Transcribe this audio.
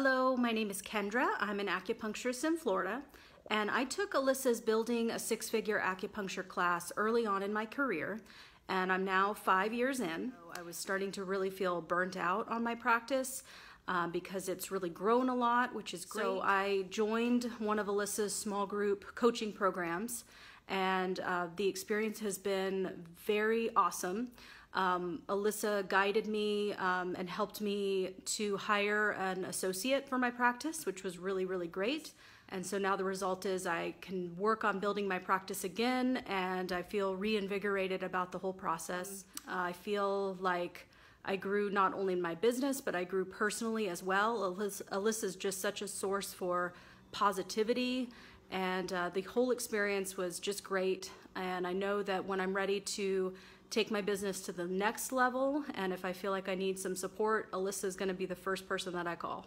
Hello, my name is Kendra. I'm an acupuncturist in Florida, and I took Alyssa's Building a Six Figure Acupuncture class early on in my career, and I'm now five years in. I was starting to really feel burnt out on my practice. Uh, because it's really grown a lot, which is great. So I joined one of Alyssa's small group coaching programs, and uh, the experience has been very awesome. Um, Alyssa guided me um, and helped me to hire an associate for my practice, which was really, really great. And so now the result is I can work on building my practice again, and I feel reinvigorated about the whole process. Uh, I feel like I grew not only in my business, but I grew personally as well. Alyssa is just such a source for positivity and uh, the whole experience was just great. And I know that when I'm ready to take my business to the next level, and if I feel like I need some support, Alyssa is going to be the first person that I call.